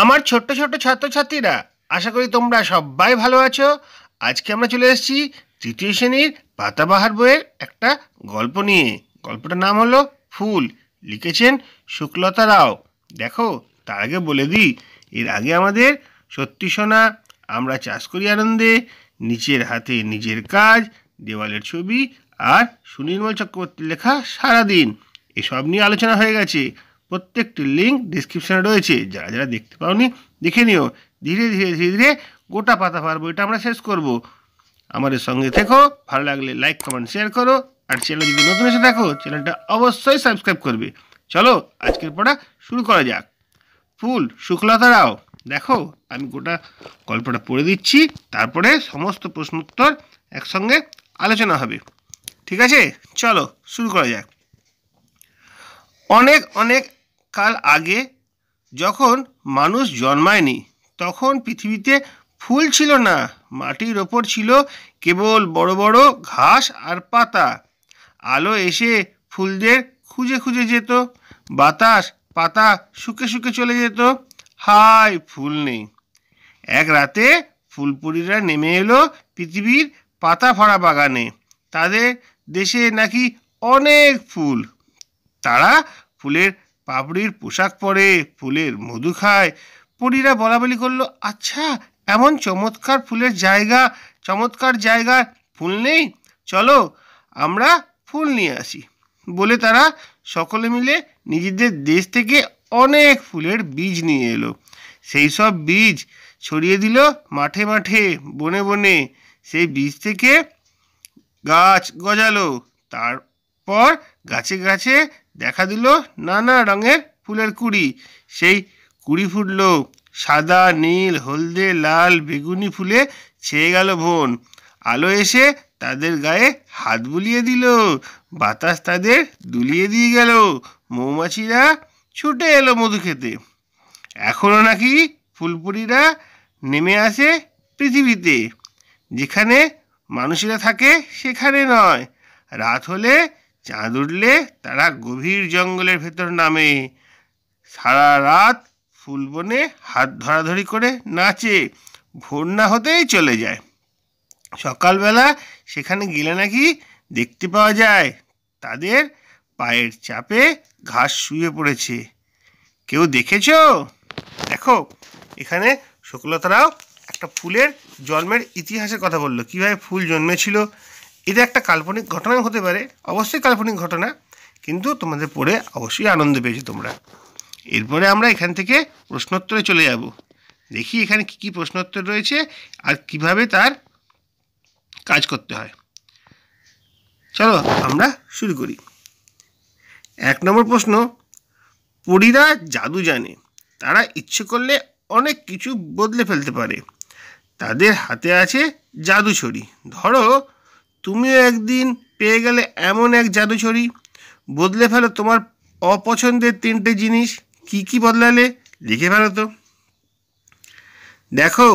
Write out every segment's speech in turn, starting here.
আমার ছোট্ট ছোট্ট ছাত্রছাত্রীরা আশা করি তোমরা সবাই ভালো আছো আজকে আমরা চলে এসেছি তৃতীয় শ্রেণীর পাতাবাহার বইয়ের একটা গল্প নিয়ে গল্পটার নাম হলো ফুল লিখেছেন শুক্লতা রাও দেখো তার আগে বলে দিই এর আগে আমাদের সত্যি সোনা আমরা চাষ করি আনন্দে নিচের হাতে নিজের কাজ দেওয়ালের ছবি আর সুনির্মল চক্রবর্তীর লেখা সারাদিন এসব নিয়ে আলোচনা হয়ে গেছে প্রত্যেকটি লিঙ্ক ডিসক্রিপশানে রয়েছে যারা যারা দেখতে পাওনি দেখে নিও ধীরে ধীরে ধীরে ধীরে গোটা পাতা পার বইটা আমরা শেষ করব আমাদের সঙ্গে থেকো ভালো লাগলে লাইক কমেন্ট শেয়ার করো আর চ্যানেল যদি নতুন এসে দেখো চ্যানেলটা অবশ্যই সাবস্ক্রাইব করবে চলো আজকের পড়া শুরু করা যাক ফুল শুক্লতা রাও দেখো আমি গোটা গল্পটা পড়ে দিচ্ছি তারপরে সমস্ত প্রশ্নোত্তর একসঙ্গে আলোচনা হবে ঠিক আছে চলো শুরু করা যাক অনেক অনেক কাল আগে যখন মানুষ জন্মায়নি তখন পৃথিবীতে ফুল ছিল না মাটির ওপর ছিল কেবল বড় বড় ঘাস আর পাতা আলো এসে ফুলদের খুঁজে খুঁজে যেত বাতাস পাতা শুকে শুকে চলে যেত হাই ফুল নেই এক রাতে ফুলপুরিরা নেমে এলো পৃথিবীর পাতা ভরা বাগানে তাদের দেশে নাকি অনেক ফুল তারা ফুলের পাবড়ির পোশাক পরে ফুলের মধু খায় পরীরা বলাবলি করল আচ্ছা এমন চমৎকার ফুলের জায়গা চমৎকার জায়গা ফুল নেই চলো আমরা ফুল নিয়ে আসি বলে তারা সকলে মিলে নিজেদের দেশ থেকে অনেক ফুলের বীজ নিয়ে এলো সেই সব বীজ ছড়িয়ে দিল মাঠে মাঠে বনে বনে সেই বীজ থেকে গাছ গজালো তারপর গাছে গাছে দেখা দিল নানা রঙের ফুলের কুড়ি সেই কুড়ি ফুটল সাদা নীল হলদে লাল বেগুনি ফুলে ছেয়ে গেল বোন আলো এসে তাদের গায়ে হাত বুলিয়ে দিল বাতাস তাদের দুলিয়ে দিয়ে গেল মৌমাছিরা ছুটে এলো মধু খেতে এখনও নাকি ফুলপুরিরা নেমে আসে পৃথিবীতে যেখানে মানুষেরা থাকে সেখানে নয় রাত হলে চাঁদ উঠলে তারা গভীর জঙ্গলের ভেতর নামে সারা রাত ফুলবনে হাত ধরাধরি করে নাচে ভোর না হতেই চলে যায় সকালবেলা সেখানে গেলে নাকি দেখতে পাওয়া যায় তাদের পায়ের চাপে ঘাস শুয়ে পড়েছে কেউ দেখেছ দেখো এখানে শুক্লতারাও একটা ফুলের জন্মের ইতিহাসের কথা বললো কীভাবে ফুল জন্মেছিল এটা একটা কাল্পনিক ঘটনা হতে পারে অবশ্যই কাল্পনিক ঘটনা কিন্তু তোমাদের পড়ে অবশ্যই আনন্দ পেয়েছো তোমরা এরপরে আমরা এখান থেকে প্রশ্নোত্তরে চলে যাব দেখি এখানে কি কী প্রশ্নোত্তর রয়েছে আর কিভাবে তার কাজ করতে হয় চলো আমরা শুরু করি এক নম্বর প্রশ্ন পরীরা জাদু জানে তারা ইচ্ছে করলে অনেক কিছু বদলে ফেলতে পারে তাদের হাতে আছে জাদু ছড়ি ধরো তুমিও একদিন পেয়ে গেলে এমন এক জাদুছড়ি বদলে ফেলো তোমার অপছন্দের তিনটে জিনিস কি কি বদলালে লিখে ফেলো তো দেখো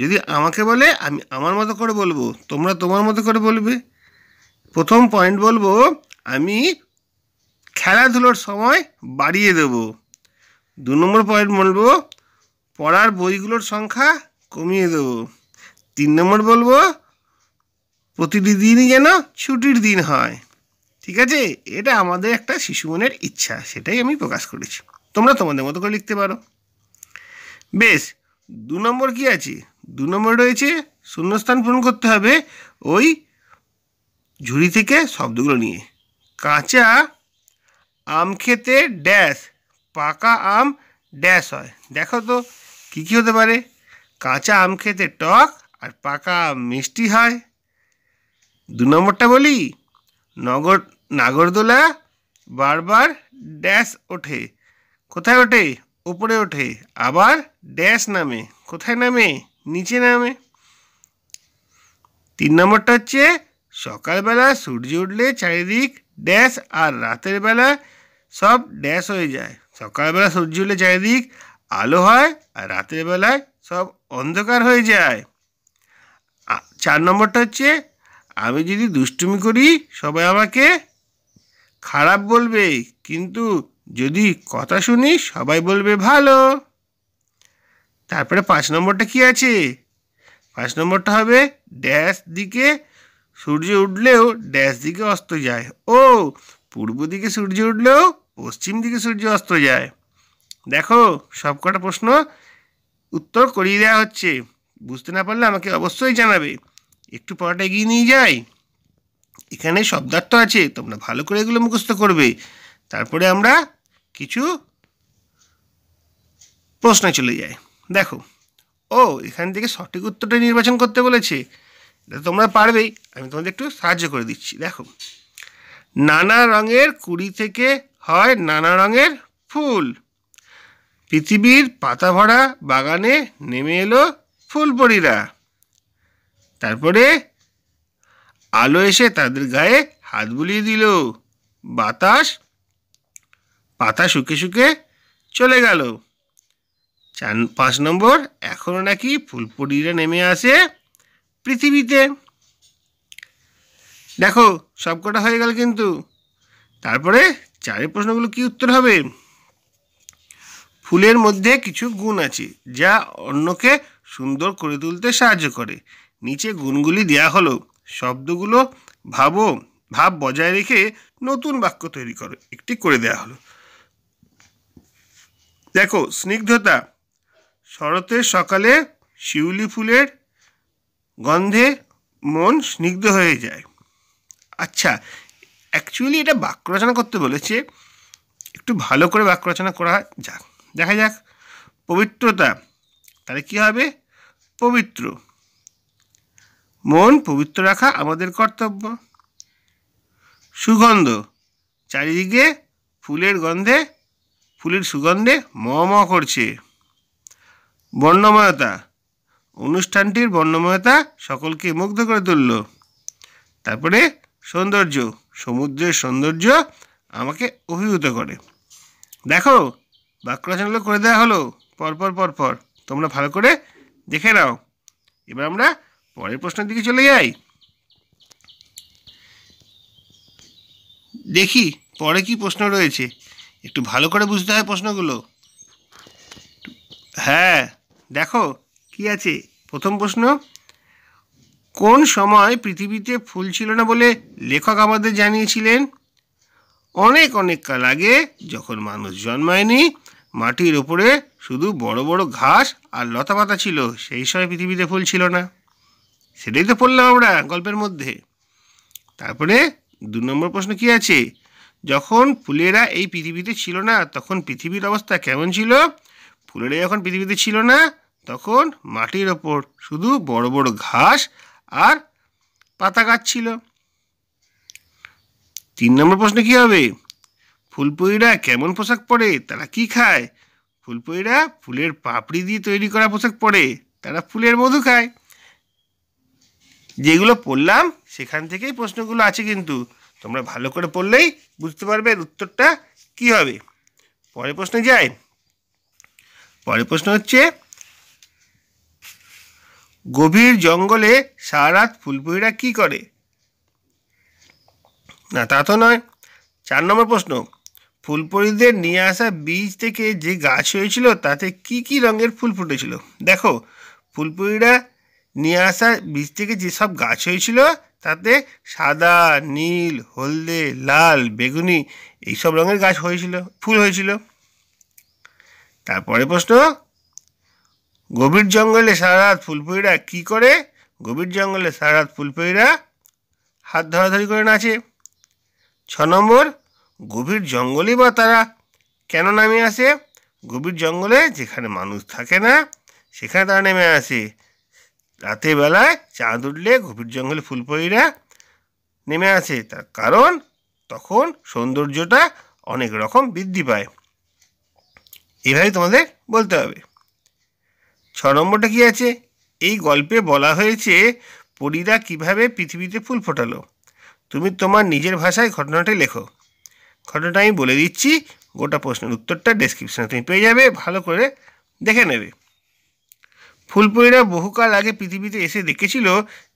যদি আমাকে বলে আমি আমার মতো করে বলবো তোমরা তোমার মতো করে বলবে প্রথম পয়েন্ট বলবো আমি খেলাধুলোর সময় বাড়িয়ে দেব দু নম্বর পয়েন্ট বলবো পড়ার বইগুলোর সংখ্যা কমিয়ে দেব তিন নম্বর বলবো প্রতিটি দিনই যেন ছুটির দিন হয় ঠিক আছে এটা আমাদের একটা শিশু মনের ইচ্ছা সেটাই আমি প্রকাশ করেছি তোমরা তোমাদের মতো করে লিখতে পারো বেশ দু নম্বর কি আছে দু নম্বর রয়েছে শূন্যস্থান পূরণ করতে হবে ওই ঝুড়ি থেকে শব্দগুলো নিয়ে কাঁচা আম খেতে ড্যাশ পাকা আম ড্যাশ হয় দেখো তো কী কী হতে পারে কাঁচা আম খেতে টক আর পাকা মিষ্টি হয় দু নম্বরটা বলি নগর নাগরদোলা বারবার ড্যাশ ওঠে কোথায় ওঠে উপরে ওঠে আবার ড্যাশ নামে কোথায় নামে নিচে নামে তিন নম্বরটা হচ্ছে সকালবেলা সূর্য উঠলে চারিদিক ড্যাশ আর রাতের বেলা সব ড্যাশ হয়ে যায় সকালবেলা সূর্য উঠলে চারিদিক আলো হয় আর রাতের বেলায় সব অন্ধকার হয়ে যায় চার নম্বরটা হচ্ছে আমি যদি দুষ্টুমি করি সবাই আমাকে খারাপ বলবে কিন্তু যদি কথা শুনি সবাই বলবে ভালো তারপরে পাঁচ নম্বরটা কি আছে পাঁচ নম্বরটা হবে ড্যাশ দিকে সূর্য উঠলেও ড্যাশ দিকে অস্ত যায় ও পূর্ব দিকে সূর্য উঠলেও পশ্চিম দিকে সূর্য অস্ত যায় দেখো সবকটা প্রশ্ন উত্তর করিয়ে দেওয়া হচ্ছে বুঝতে না পারলে আমাকে অবশ্যই জানাবে একটু পড়াটা এগিয়ে নিয়ে যাই এখানে শব্দার্থ আছে তোমরা ভালো করে এগুলো মুখস্থ করবে তারপরে আমরা কিছু প্রশ্নে চলে যাই দেখো ও এখান থেকে সঠিক উত্তরটা নির্বাচন করতে বলেছে এটা তোমরা পারবেই আমি তোমাদের একটু সাহায্য করে দিচ্ছি দেখো নানা রঙের কুড়ি থেকে হয় নানা রঙের ফুল পৃথিবীর পাতা ভরা বাগানে নেমে এলো ফুলপরীরা তারপরে আলো এসে তাদের গায়ে হাত বুলিয়ে দিল বাতাস পাতা শুকে শুকে চলে গেল চার পাঁচ নম্বর এখনও নাকি ফুলপুরিরা নেমে আসে পৃথিবীতে দেখো সবকটা হয়ে গেল কিন্তু তারপরে চারের প্রশ্নগুলো কি উত্তর হবে ফুলের মধ্যে কিছু গুণ আছে যা অন্যকে সুন্দর করে তুলতে সাহায্য করে নিচে গুণগুলি দেয়া হলো শব্দগুলো ভাবো ভাব বজায় রেখে নতুন বাক্য তৈরি করো একটি করে দেয়া হলো দেখো স্নিগ্ধতা শরতের সকালে শিউলি ফুলের গন্ধে মন স্নিগ্ধ হয়ে যায় আচ্ছা অ্যাকচুয়ালি এটা বাক্য রচনা করতে বলেছে একটু ভালো করে বাক্য রচনা করা যাক দেখা যাক পবিত্রতা তাহলে কী হবে পবিত্র মন পবিত্র রাখা আমাদের কর্তব্য সুগন্ধ চারিদিকে ফুলের গন্ধে ফুলের সুগন্ধে ম ম করছে বর্ণময়তা অনুষ্ঠানটির বর্ণময়তা সকলকে মুগ্ধ করে তুলল তারপরে সৌন্দর্য সমুদ্রের সৌন্দর্য আমাকে অভিভূত করে দেখো বাক্য রচনাগুলো করে দেওয়া হলো পরপর পরপর তোমরা ভালো করে দেখে নাও এবার আমরা পরের প্রশ্নের দিকে চলে যাই দেখি পরে কি প্রশ্ন রয়েছে একটু ভালো করে বুঝতে হয় প্রশ্নগুলো হ্যাঁ দেখো কি আছে প্রথম প্রশ্ন কোন সময় পৃথিবীতে ফুল ছিল না বলে লেখক আমাদের জানিয়েছিলেন অনেক অনেক কাল আগে যখন মানুষ জন্মায়নি মাটির ওপরে শুধু বড় বড় ঘাস আর লতাপাতা ছিল সেই সময় পৃথিবীতে ফুল ছিল না সেটাই তো পড়লাম আমরা গল্পের মধ্যে তারপরে দু নম্বর প্রশ্ন কি আছে যখন ফুলেরা এই পৃথিবীতে ছিল না তখন পৃথিবীর অবস্থা কেমন ছিল ফুলেরা যখন পৃথিবীতে ছিল না তখন মাটির ওপর শুধু বড় বড় ঘাস আর পাতা গাছ ছিল তিন নম্বর প্রশ্ন কি হবে ফুলপুরিরা কেমন পোশাক পরে তারা কি খায় ফুলপুরিরা ফুলের পাপড়ি দিয়ে তৈরি করা পোশাক পরে তারা ফুলের মধু খায় যেগুলো পড়লাম সেখান থেকেই প্রশ্নগুলো আছে কিন্তু তোমরা ভালো করে পড়লেই বুঝতে পারবে উত্তরটা কি হবে পরের প্রশ্নে যাই পরের প্রশ্ন হচ্ছে গভীর জঙ্গলে সারা রাত ফুলপুহিরা কি করে না তা তো নয় চার নম্বর প্রশ্ন ফুলপুরিদের নিয়ে আসা বীজ থেকে যে গাছ হয়েছিল তাতে কি কি রঙের ফুল ফুটেছিল দেখো ফুলপুরিরা নিয়ে আসা বীজ থেকে যেসব গাছ হয়েছিল তাতে সাদা নীল হলদে লাল বেগুনি এইসব রঙের গাছ হয়েছিল ফুল হয়েছিল তারপরে প্রশ্ন গভীর জঙ্গলে সারা রাত ফুলপুরিরা কি করে গভীর জঙ্গলে সারা রাত ফুলপুরিরা হাত ধরাধরি করে নাচে ছ নম্বর গভীর জঙ্গলে বা তারা কেন নামে আসে গভীর জঙ্গলে যেখানে মানুষ থাকে না সেখানে তারা নেমে আসে রাতেরবেলায় চাঁদ উঠলে গভীর জঙ্গলে ফুলপরিরা নেমে আসে তার কারণ তখন সৌন্দর্যটা অনেক রকম বৃদ্ধি পায় এভাবে তোমাদের বলতে হবে ছ নম্বরটা কী আছে এই গল্পে বলা হয়েছে পরীরা কিভাবে পৃথিবীতে ফুল ফোটালো তুমি তোমার নিজের ভাষায় ঘটনাটি লেখো ঘটনাটা আমি বলে দিচ্ছি গোটা প্রশ্নের উত্তরটা ডেসক্রিপশানে তুমি পেয়ে যাবে ভালো করে দেখে নেবে ফুলপুরীরা বহুকাল আগে পৃথিবীতে এসে দেখেছিল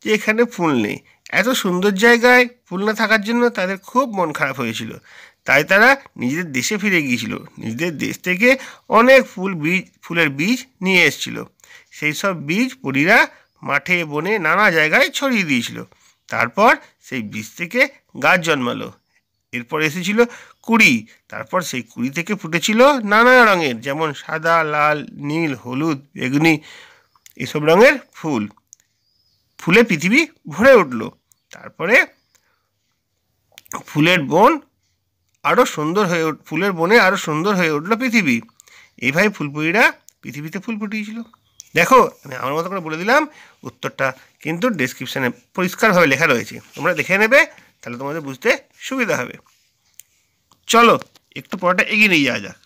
যে এখানে ফুল নেই এত সুন্দর জায়গায় ফুল না থাকার জন্য তাদের খুব মন খারাপ হয়েছিল তাই তারা নিজেদের দেশে ফিরে গিয়েছিল নিজেদের দেশ থেকে অনেক ফুল বীজ ফুলের বীজ নিয়ে এসেছিল সেই সব বীজ পুরীরা মাঠে বনে নানা জায়গায় ছড়িয়ে দিয়েছিল তারপর সেই বীজ থেকে গাছ জন্মালো এরপর এসেছিল কুড়ি তারপর সেই কুড়ি থেকে ফুটেছিল নানা রঙের যেমন সাদা লাল নীল হলুদ বেগুনি এসব রঙের ফুল ফুলে পৃথিবী ভরে উঠল তারপরে ফুলের বন আরও সুন্দর হয়ে ফুলের বনে আরও সুন্দর হয়ে উঠল পৃথিবী এইভাবে ফুলপুরিরা পৃথিবীতে ফুল ফুটিয়েছিল দেখো আমি আমার মতো করে বলে দিলাম উত্তরটা কিন্তু ডিসক্রিপশানে পরিষ্কারভাবে লেখা রয়েছে তোমরা দেখে নেবে তাহলে তোমাদের বুঝতে সুবিধা হবে চলো একটু পড়াটা এগিয়ে নিয়ে যাওয়া যাক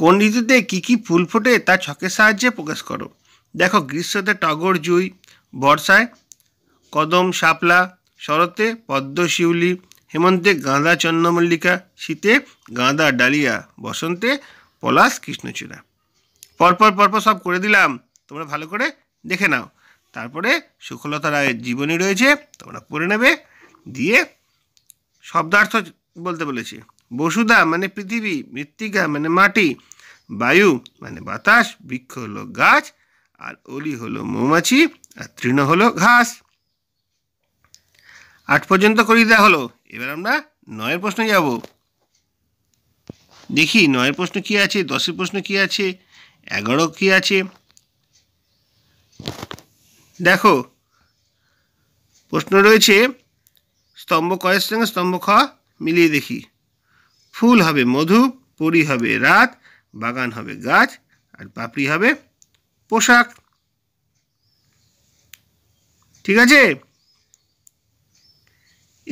কোন ঋতুতে কী কী ফুল ফোটে তা ছকের সাহায্যে প্রকাশ করো দেখো গ্রীষ্মতে টগর জুই বর্ষায় কদম শাপলা শরতে পদ্ম শিউলি হেমন্তে গাঁদা চন্দ্রমল্লিকা শীতে গাঁদা ডালিয়া বসন্তে পলাশ কৃষ্ণচূড়া পরপর পরপর সব করে দিলাম তোমরা ভালো করে দেখে নাও তারপরে সুখলতা রায়ের জীবনী রয়েছে তোমরা পড়ে নেবে দিয়ে শব্দার্থ বলতে বলেছি বসুধা মানে পৃথিবী মৃত্তিকা মানে মাটি বায়ু মানে বাতাস বৃক্ষ হলো গাছ আর অলি হলো মৌমাছি আর তৃণ হলো ঘাস আট পর্যন্ত করিয়ে দেওয়া হলো এবার আমরা নয়ের প্রশ্নে যাব দেখি নয়ের প্রশ্ন কি আছে দশের প্রশ্ন কি আছে এগারো কি আছে দেখো প্রশ্ন রয়েছে স্তম্ভ কয়ের সঙ্গে স্তম্ভ খ মিলিয়ে দেখি ফুল হবে মধু পরি হবে রাত বাগান হবে গাছ আর পাপড়ি হবে পোশাক ঠিক আছে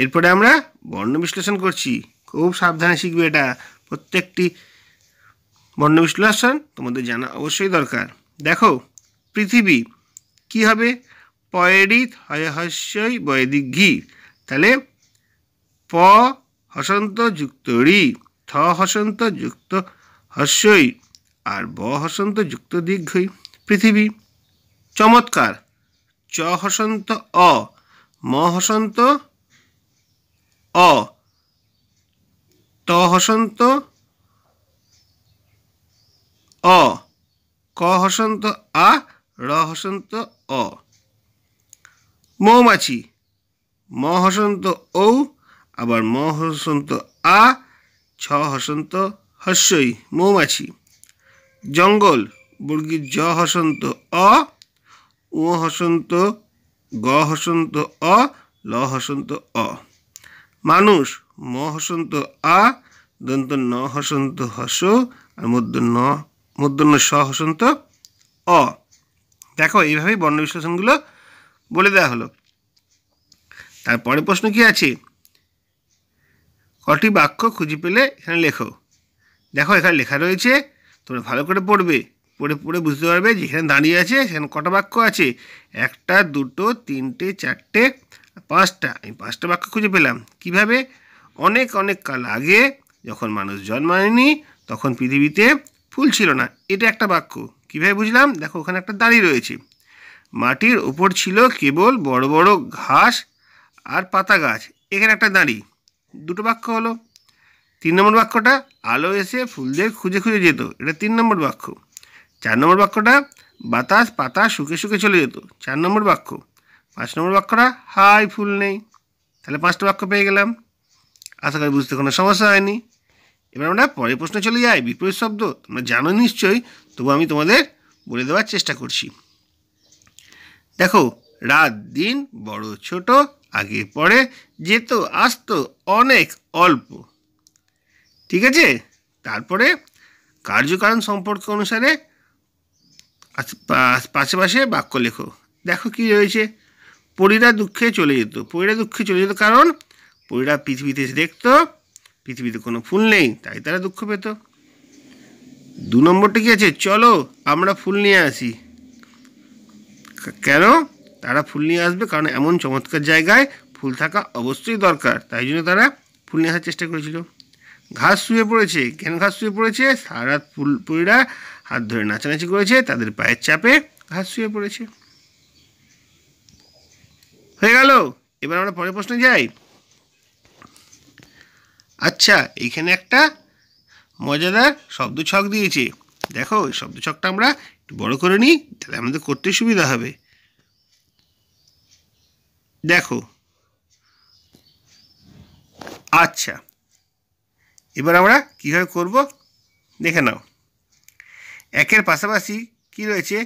এরপরে আমরা বর্ণ বিশ্লেষণ করছি খুব সাবধানে শিখবে এটা প্রত্যেকটি বর্ণ বিশ্লেষণ তোমাদের জানা অবশ্যই দরকার দেখো পৃথিবী কি হবে পয়েরিত হয়স্যই বৈদিক ঘি তাহলে প হসন্ত যুক্ত রি থ হসন্ত যুক্ত হস্যই আর ব হসন্ত যুক্ত দীর্ঘই পৃথিবী চমৎকার চ হসন্ত অ ম হসন্ত অ ত হসন্ত অ ক হসন্ত আ র হসন্ত অ মৌমাছি ম হসন্ত ঔ আবার ম হসন্ত আ ছ হসন্ত হস্যই মৌমাছি জঙ্গল বর্গী জ হসন্ত অ ও হসন্ত গ হসন্ত অ ল হসন্ত অ মানুষ ম হসন্ত আ দন্ত ন হসন্ত হস আর মধ্য ন মধ্যন্য স হসন্ত অ দেখো এইভাবেই বর্ণ বিশ্লেষণগুলো বলে দেওয়া হলো তারপরে প্রশ্ন কি আছে কটি বাক্য খুঁজে পেলে এখানে লেখো দেখো এখানে লেখা রয়েছে তোমরা ভালো করে পড়বে পড়ে পড়ে বুঝতে পারবে যেখানে দাঁড়িয়ে আছে সেখানে কটা বাক্য আছে একটা দুটো তিনটে চারটে পাঁচটা আমি পাঁচটা বাক্য খুঁজে পেলাম কিভাবে অনেক অনেক কাল আগে যখন মানুষ জন্মায়নি তখন পৃথিবীতে ফুল ছিল না এটা একটা বাক্য কীভাবে বুঝলাম দেখো ওখানে একটা দাঁড়ি রয়েছে মাটির ওপর ছিল কেবল বড় বড় ঘাস আর পাতা গাছ এখানে একটা দাঁড়ি দুটো বাক্য হলো তিন নম্বর বাক্যটা আলো এসে ফুলদের খুঁজে খুঁজে যেত এটা তিন নম্বর বাক্য চার নম্বর বাক্যটা বাতাস পাতা শুকে শুকে চলে যেত চার নম্বর বাক্য পাঁচ নম্বর বাক্যটা হাই ফুল নেই তাহলে পাঁচটা বাক্য পেয়ে গেলাম আশা করি বুঝতে কোনো সমস্যা হয়নি এবার আমরা পরের প্রশ্ন চলে যাই বিপরীত শব্দ তোমরা জানো নিশ্চয়ই তবু আমি তোমাদের বলে দেওয়ার চেষ্টা করছি দেখো রাত দিন বড় ছোট আগে পরে যেত আসতো অনেক অল্প ঠিক আছে তারপরে কার্যকারণ সম্পর্ক অনুসারে পাশে পাশে বাক্য লেখো দেখো কি রয়েছে পরীরা দুঃখে চলে যেত পরীরা দুঃখে চলে যেত কারণ পরীরা পৃথিবীতে এসে দেখতো পৃথিবীতে কোনো ফুল নেই তাই তারা দুঃখ পেত দু নম্বরটা কি আছে চলো আমরা ফুল নিয়ে আসি কেন তারা ফুল নিয়ে আসবে কারণ এমন চমৎকার জায়গায় ফুল থাকা অবশ্যই দরকার তাই জন্য তারা ফুল নিয়ে আসার চেষ্টা করেছিল ঘাস শুয়ে পড়েছে কেন ঘাস শুয়ে পড়েছে সারা ফুল পরীরা হাত ধরে নাচানাচি করেছে তাদের পায়ের চাপে ঘাস শুয়ে পড়েছে হয়ে গেল এবার আমরা পরের প্রশ্নে যাই আচ্ছা এইখানে একটা মজাদার শব্দ ছক দিয়েছে দেখো এই শব্দ ছকটা আমরা একটু বড় করে নিই তাহলে আমাদের করতে সুবিধা হবে দেখো আচ্ছা এবার আমরা কীভাবে করব দেখে নাও একের পাশাপাশি কি রয়েছে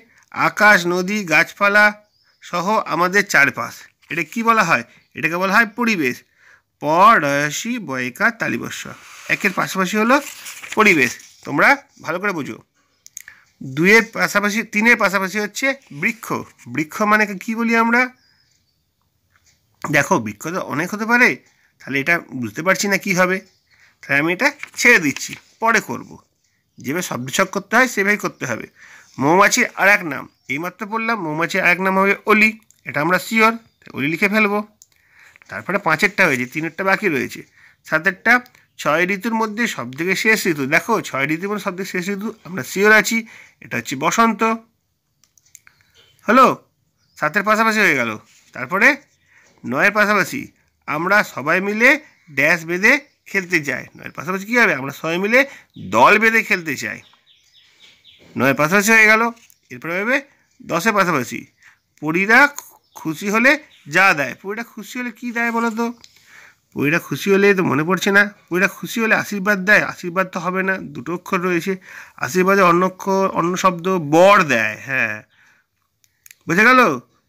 আকাশ নদী গাছপালা সহ আমাদের চারপাশ এটা কি বলা হয় এটাকে বলা হয় পরিবেশ প রয়সী বয়কা তালিবস্ব একের পাশাপাশি হলো পরিবেশ তোমরা ভালো করে বুঝো দুয়ের পাশাপাশি তিনের পাশাপাশি হচ্ছে বৃক্ষ বৃক্ষ মানে কি বলি আমরা দেখো বৃক্ষ তো অনেক হতে পারে তাহলে এটা বুঝতে পারছি না কি হবে তাহলে আমি এটা ছেড়ে দিচ্ছি পরে করবো যেভাবে ছক করতে হয় সেভাবেই করতে হবে মৌমাছির আর এক নাম এইমাত্র বললাম মৌমাছির আর এক নাম হবে অলি এটা আমরা শিওর অলি লিখে ফেলবো তারপরে পাঁচেরটা হয়েছে তিনেরটা বাকি রয়েছে সাতেরটা ছয় ঋতুর মধ্যে সব থেকে শেষ ঋতু দেখো ছয় ঋতুর মধ্যে সবথেকে শেষ ঋতু আমরা শিওর আছি এটা হচ্ছে বসন্ত হ্যালো সাতের পাশাপাশি হয়ে গেল তারপরে নয়ের পাশাপাশি আমরা সবাই মিলে ড্যাশ বেঁধে খেলতে চায় নয়ের পাশাপাশি কী হবে আমরা সবাই মিলে দল বেঁধে খেলতে চাই নয়ের পাশাপাশি হয়ে গেল এরপরে হবে দশের পাশাপাশি পরীরা খুশি হলে যা দেয় পরীরা খুশি হলে কী দেয় বলো তো পরীরা খুশি হলে তো মনে পড়ছে না পরীরা খুশি হলে আশীর্বাদ দেয় আশীর্বাদ তো হবে না দুটো অক্ষর রয়েছে আশীর্বাদে অন্য অক্ষর অন্য শব্দ বর দেয় হ্যাঁ বোঝা গেল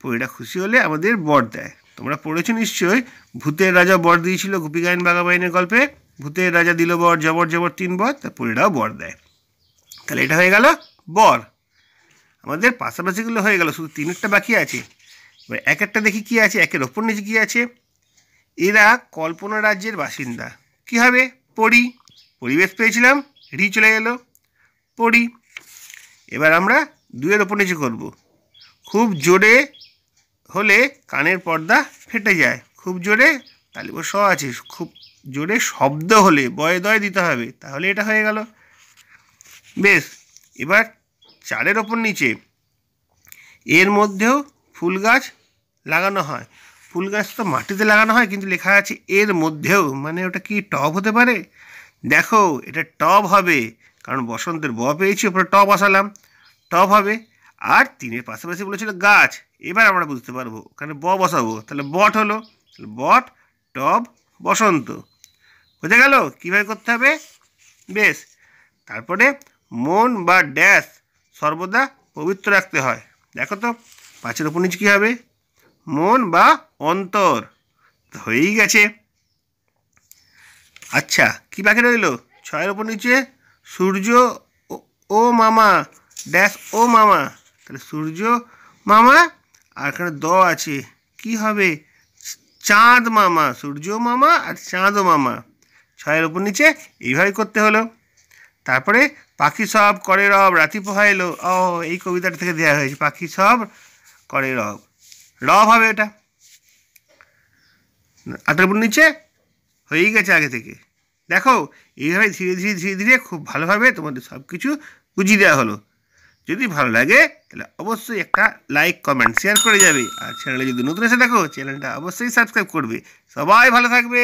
পরীরা খুশি হলে আমাদের বর দেয় তোমরা পড়েছো নিশ্চয় ভূতের রাজা বর দিয়েছিল গোপীগায়ন বাগাবাইনের গল্পে ভূতের রাজা দিল বর জবর জবর তিন বর তার পরীরাও বর দেয় তাহলে এটা হয়ে গেল বর আমাদের পাশাপাশিগুলো হয়ে গেল শুধু তিনেরটা বাকি আছে এবার এক একটা দেখি কী আছে একের ওপর নিচে কী আছে এরা কল্পনা রাজ্যের বাসিন্দা কী হবে পড়ি পরিবেশ পেয়েছিলাম রি চলে গেল পড়ি এবার আমরা দুয়ের ওপর নিচে করব খুব জোরে হলে কানের পর্দা ফেটে যায় খুব জোরে তালিব স আছে খুব জোরে শব্দ হলে বয় দয় দিতে হবে তাহলে এটা হয়ে গেল বেশ এবার চারের ওপর নিচে এর মধ্যেও ফুল গাছ লাগানো হয় ফুল গাছ তো মাটিতে লাগানো হয় কিন্তু লেখা আছে এর মধ্যেও মানে ওটা কি টব হতে পারে দেখো এটা টব হবে কারণ বসন্তের ব পেয়েছি ওপরে টব আসালাম টব হবে আর তিনের পাশাপাশি বলেছিল গাছ এবার আমরা বুঝতে পারবো ওখানে ব বসাবো তাহলে বট হলো বট টব বসন্ত বোঝা গেল কীভাবে করতে হবে বেশ তারপরে মন বা ড্যাশ সর্বদা পবিত্র রাখতে হয় দেখো তো পাঁচের ওপর নিচ কী হবে মন বা অন্তর হয়েই গেছে আচ্ছা কি পাখি রইল ছয়ের ওপর নিচে সূর্য ও মামা ড্যাশ ও মামা এখানে সূর্য মামা আর এখানে দ আছে কি হবে চাঁদ মামা সূর্য মামা আর চাঁদ মামা ছয়ের উপর নিচে এইভাবে করতে হলো তারপরে পাখি সব করে রব রাতি পোহা এলো ও এই কবিতাটা থেকে দেওয়া হয়েছে পাখি সব করে রব রব হবে এটা আটের উপর নিচে হয়েই গেছে আগে থেকে দেখো এইভাবে ধীরে ধীরে ধীরে ধীরে খুব ভালোভাবে তোমাদের সব কিছু বুঝিয়ে দেওয়া হলো যদি ভালো লাগে তাহলে অবশ্যই একটা লাইক কমেন্ট শেয়ার করে যাবে আর চ্যানেলে যদি নতুন এসে দেখো চ্যানেলটা অবশ্যই সাবস্ক্রাইব করবে সবাই ভালো থাকবে